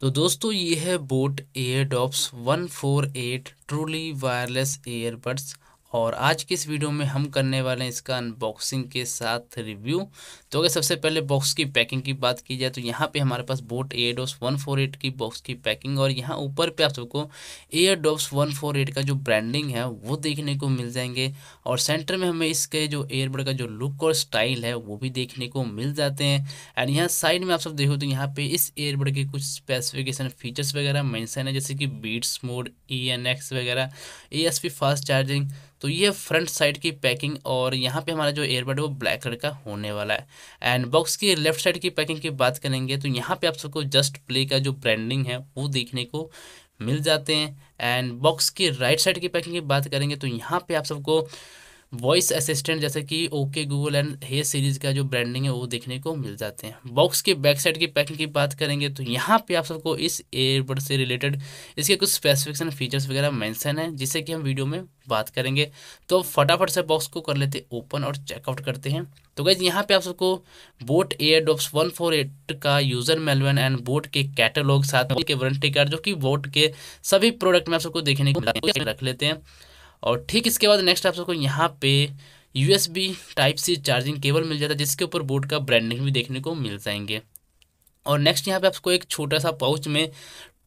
तो दोस्तों ये है boAt Airdopes one four eight truly wireless earbuds और आज की इस वीडियो में हम करने वाले हैं इसका अनबॉक्सिंग के साथ रिव्यू तो अगर सबसे पहले बॉक्स की पैकिंग की बात की जाए तो यहाँ पे हमारे पास boAt Airdopes one four eight की बॉक्स की पैकिंग और यहाँ ऊपर पे आप सबको Airdopes one four eight का जो ब्रांडिंग है वो देखने को मिल जाएंगे और सेंटर में हमें इसके जो एयरबड का जो लुक और स्टाइल है वो भी देखने को मिल जाते हैं एंड यहाँ साइड में आप सब देखो तो यहाँ पे इस एयरबड के कुछ स्पेसिफिकेशन फीचर्स वगैरह मैंसन है जैसे कि बीट्स मोड ई एन एक्स वगैरह A S P fast charging तो तो ये फ्रंट साइड की पैकिंग और यहाँ पे हमारा जो एयरबड है वो ब्लैक कलर का होने वाला है एंड बॉक्स की लेफ्ट साइड की पैकिंग की बात करेंगे तो यहाँ पे आप सबको जस्ट प्ले का जो ब्रांडिंग है वो देखने को मिल जाते हैं एंड बॉक्स की राइट साइड की पैकिंग की बात करेंगे तो यहाँ पे आप सबको वॉइस असिस्टेंट जैसे कि okay Google and hey Siri का जो ब्रांडिंग है वो देखने को मिल जाते हैं बॉक्स के बैक साइड की पैकिंग की बात करेंगे तो यहाँ पे आप सबको इस एयरबड से रिलेटेड इसके कुछ स्पेसिफिकेशन फीचर्स वगैरह मेंशन है जिससे कि हम वीडियो में बात करेंगे तो फटाफट से बॉक्स को कर लेते ओपन और चेकआउट करते हैं तो गैज यहाँ पे आप सबको boAt Airdopes one four eight का यूजर मेलवन एंड बोट के कैटलॉग साथ के वारंटी कार्ड जो कि बोट के सभी प्रोडक्ट में आप सबको देखने को रख लेते हैं और ठीक इसके बाद नेक्स्ट आप सबको यहाँ पे U type C charging cable मिल जाता है जिसके ऊपर बोर्ड का ब्रांडिंग भी देखने को मिल जाएंगे और नेक्स्ट यहाँ पे आपको एक छोटा सा पाउच में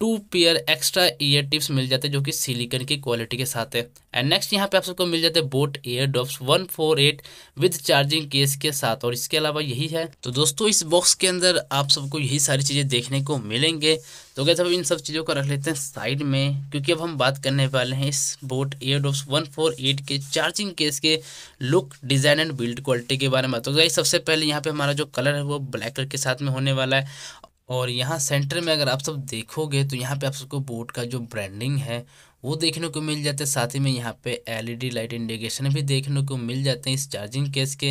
two pair extra ear tips मिल जाते हैं जो कि सिलिकन की क्वालिटी के साथ है एंड नेक्स्ट यहाँ पे आप सबको मिल जाते हैं boAt Airdrops one four eight with charging case के साथ और इसके अलावा यही है तो दोस्तों इस बॉक्स के अंदर आप सबको यही सारी चीज़ें देखने को मिलेंगे तो कैसे अब इन सब चीज़ों को रख लेते हैं साइड में क्योंकि अब हम बात करने वाले हैं इस boAt Airdrops one four eight के चार्जिंग केस के look design and build quality के बारे में तो सबसे पहले यहाँ पे हमारा जो कलर है वो ब्लैक कलर के साथ में होने वाला है और यहाँ सेंटर में अगर आप सब देखोगे तो यहाँ पे आप सबको बोट का जो ब्रांडिंग है वो देखने को मिल जाते हैं साथ ही में यहाँ पे एलईडी लाइट इंडिकेशन भी देखने को मिल जाते हैं इस चार्जिंग केस के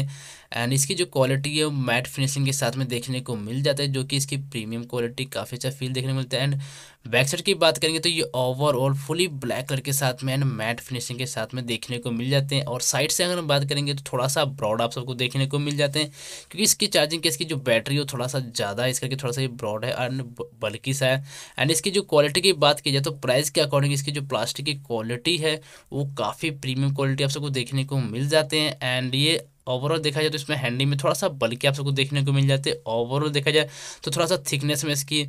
एंड इसकी जो क्वालिटी है वो मैट फिनिशिंग के साथ में देखने को मिल जाता है जो कि इसकी प्रीमियम क्वालिटी काफ़ी अच्छा फील देखने को मिलता है एंड बैक साइड की बात करेंगे तो ये ओवरऑल फुली ब्लैक कलर के साथ में एंड मैट फिनिशिंग के साथ में देखने को मिल जाते हैं और साइड से अगर हम बात करेंगे तो थोड़ा सा ब्रॉड आप सबको देखने को मिल जाते हैं क्योंकि इसकी चार्जिंग केस की जो बैटरी है थोड़ा सा ज़्यादा है इस करके थोड़ा सा ये ब्रॉड है एंड बल्कि सा है एंड इसकी जो क्वालिटी की बात की जाए तो प्राइस के अकॉर्डिंग इसकी जो प्लास्टिक की क्वालिटी है वो काफ़ी प्रीमियम क्वालिटी आप सबको देखने को मिल जाते हैं एंड ये ओवरऑल देखा जाए तो इसमें हैंडी में थोड़ा सा बल्कि आप सबको देखने को मिल जाते हैं ओवरऑल देखा जाए तो थोड़ा सा थिकनेस में इसकी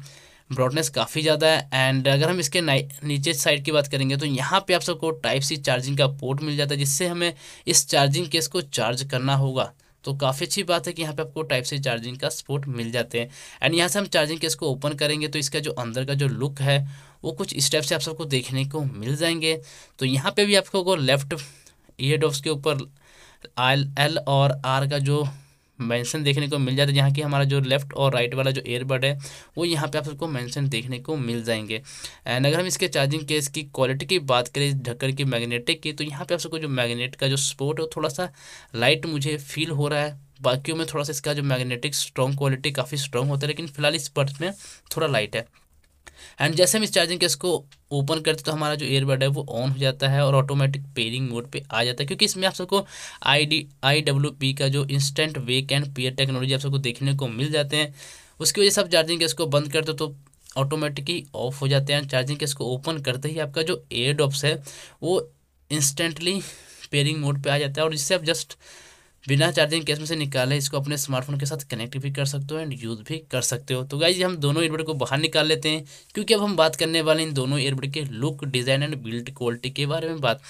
ब्रॉडनेस काफ़ी ज़्यादा है एंड अगर हम इसके नीचे साइड की बात करेंगे तो यहाँ पे आप सबको टाइप सी चार्जिंग का पोर्ट मिल जाता है जिससे हमें इस चार्जिंग केस को चार्ज करना होगा तो काफ़ी अच्छी बात है कि यहाँ पे आपको टाइप सी चार्जिंग का सपोर्ट मिल जाते हैं एंड यहाँ से हम चार्जिंग केस को ओपन करेंगे तो इसका जो अंदर का जो लुक है वो कुछ इस टाइप से आप सबको देखने को मिल जाएंगे तो यहाँ पे भी आपको लेफ्ट ईयर के ऊपर एल और आर का जो मेंशन देखने को मिल जाता है जहाँ की हमारा जो लेफ्ट और राइट वाला जो एयरबड है वो यहाँ पे आप सबको मेंशन देखने को मिल जाएंगे एंड अगर हम इसके चार्जिंग केस की क्वालिटी की बात करें ढक्कन की मैग्नेटिक की तो यहाँ पे आप सबको जो मैग्नेट का जो स्पोर्ट है वो थोड़ा सा लाइट मुझे फील हो रहा है बाकियों में थोड़ा सा इसका जो मैग्नेटिक स्ट्रॉन्ग क्वालिटी काफ़ी स्ट्रॉन्ग होता है लेकिन फिलहाल इस पर्स में थोड़ा लाइट है एंड जैसे हम इस चार्जिंग केस को ओपन करते तो हमारा जो एयरबड है वो ऑन हो जाता है और ऑटोमेटिक पेयरिंग मोड पे आ जाता है क्योंकि इसमें आप सबको I D I W P का जो instant wake and pair technology आप सबको देखने को मिल जाते हैं उसकी वजह से आप चार्जिंग केस को बंद करते हो तो ऑटोमेटिकली ऑफ हो जाते हैं चार्जिंग केस को ओपन करते ही आपका जो एयर ड्रॉप्स है वो इंस्टेंटली पेयरिंग मोड पर आ जाता है और जिससे आप जस्ट बिना चार्जिंग केस में से निकाले इसको अपने स्मार्टफोन के साथ कनेक्ट भी कर सकते हो एंड यूज़ भी कर सकते हो तो जी हम दोनों ईयरबड को बाहर निकाल लेते हैं क्योंकि अब हम बात करने वाले इन दोनों ईयरबड के look design and build quality के बारे में बात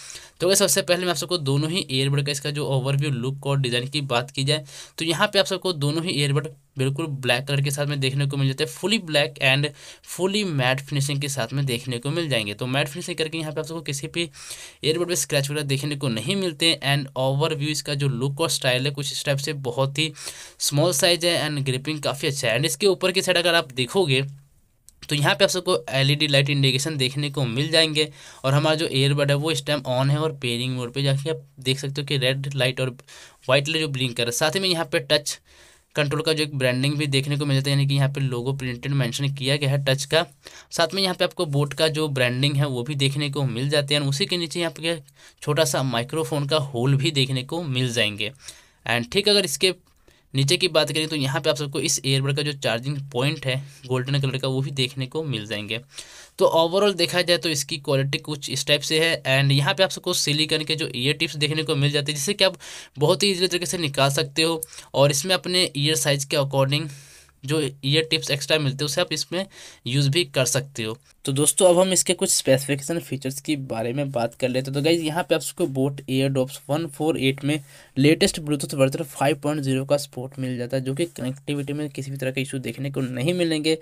तो गई सबसे पहले मैं आप सबको दोनों ही ईयरबड का इसका जो ओवरव्यू लुक और डिज़ाइन की बात की जाए तो यहाँ पर आप सबको दोनों ही ईयरबड बिल्कुल ब्लैक कलर के साथ में देखने को मिल जाते हैं fully black and fully matte finishing के साथ में देखने को मिल जाएंगे तो मैट फिनिशिंग करके यहाँ पे सबको किसी भी एयरबड पे स्क्रैच वगैरह देखने को नहीं मिलते हैं एंड ओवर व्यू इसका जो लुक और स्टाइल है कुछ इस टाइप से बहुत ही स्मॉल साइज है एंड ग्रिपिंग काफ़ी अच्छा है एंड इसके ऊपर की साइड अगर आप देखोगे तो यहाँ पे आप सबको एलईडी लाइट इंडिकेशन देखने को मिल जाएंगे और हमारा जो एयरबड है वो इस टाइम ऑन है और पेयरिंग मोड पे जाके आप देख सकते हो कि रेड लाइट और व्हाइट लाइट जो ब्लिंक कर रहा है साथ ही में यहाँ पे टच कंट्रोल का जो एक ब्रांडिंग भी देखने को मिल जाता है यानी कि यहाँ पे लोगो प्रिंटेड मेंशन किया गया है टच का साथ में यहाँ पे आपको बोट का जो ब्रांडिंग है वो भी देखने को मिल जाते हैं उसी के नीचे यहाँ पे छोटा सा माइक्रोफोन का होल भी देखने को मिल जाएंगे एंड ठीक अगर इसके नीचे की बात करें तो यहाँ पे आप सबको इस एयरबड का जो चार्जिंग पॉइंट है गोल्डन कलर का वो भी देखने को मिल जाएंगे तो ओवरऑल देखा जाए तो इसकी क्वालिटी कुछ इस टाइप से है एंड यहाँ पे आप सबको सिलिकन के जो ईयर टिप्स देखने को मिल जाते हैं जिससे कि आप बहुत ही ईजी तरीके से निकाल सकते हो और इसमें अपने ईयर साइज के अकॉर्डिंग जो ये टिप्स एक्स्ट्रा मिलते हैं उसे आप इसमें यूज़ भी कर सकते हो तो दोस्तों अब हम इसके कुछ स्पेसिफिकेशन फीचर्स के बारे में बात कर लेते हैं तो गाइज यहाँ पे आप सबको boAt Airdopes one four eight में latest Bluetooth version five point zero का सपोर्ट मिल जाता है जो कि कनेक्टिविटी में किसी भी तरह का इशू देखने को नहीं मिलेंगे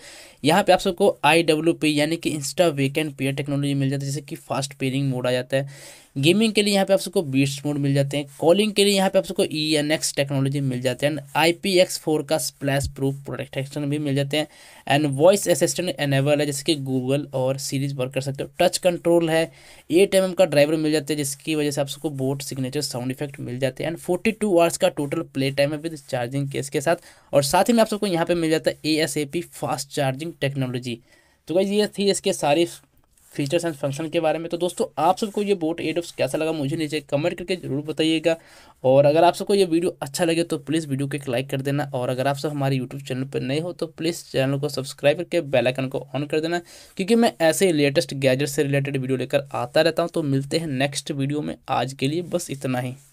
यहाँ पे आप सबको आई डब्ल्यू पी यानी कि insta wake and pair technology मिल जाती है जैसे कि फास्ट पेयरिंग मोड आ जाता है गेमिंग के लिए यहाँ पे आप सबको बीट्स मोड मिल जाते हैं कॉलिंग के लिए यहाँ पे आप सबको ई एन एक्स टेक्नोलॉजी मिल जाते हैं and I P X four का स्प्लैश प्रूफ प्रोटेक्शन भी मिल जाते हैं एंड वॉइस असिस्टेंट एनेबल है जैसे कि गूगल और सीरीज वर्क कर सकते हो टच कंट्रोल है एट एम का ड्राइवर मिल जाता है जिसकी वजह से आप सबको बोट सिग्नेचर साउंड इफेक्ट मिल जाते हैं एंड फोर्टी टू आवर्स का टोटल प्ले टाइम है विद चार्जिंग केस के साथ और साथ ही में आप सबको यहाँ पर मिल जाता है A S A P fast charging technology तो भाई ये थी इसके सारी फीचर्स एंड फंक्शन के बारे में तो दोस्तों आप सबको ये बोट एडोप्स कैसा लगा मुझे नीचे कमेंट करके ज़रूर बताइएगा और अगर आप सबको ये वीडियो अच्छा लगे तो प्लीज़ वीडियो को एक लाइक कर देना और अगर आप सब हमारे यूट्यूब चैनल पर नए हो तो प्लीज़ चैनल को सब्सक्राइब करके बेलाइकन को ऑन कर देना क्योंकि मैं ऐसे ही लेटेस्ट गैजेट से रिलेटेड वीडियो लेकर आता रहता हूँ तो मिलते हैं नेक्स्ट वीडियो में आज के लिए बस इतना ही